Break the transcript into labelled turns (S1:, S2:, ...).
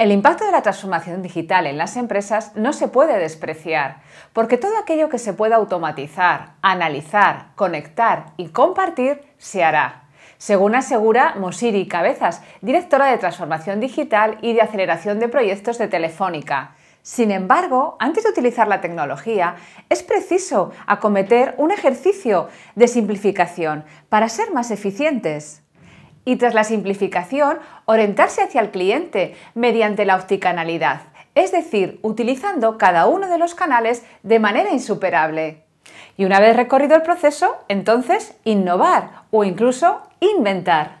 S1: El impacto de la transformación digital en las empresas no se puede despreciar, porque todo aquello que se pueda automatizar, analizar, conectar y compartir se hará. Según asegura Mosiri Cabezas, directora de Transformación Digital y de Aceleración de Proyectos de Telefónica. Sin embargo, antes de utilizar la tecnología, es preciso acometer un ejercicio de simplificación para ser más eficientes. Y tras la simplificación, orientarse hacia el cliente mediante la opticanalidad, es decir, utilizando cada uno de los canales de manera insuperable. Y una vez recorrido el proceso, entonces innovar o incluso inventar.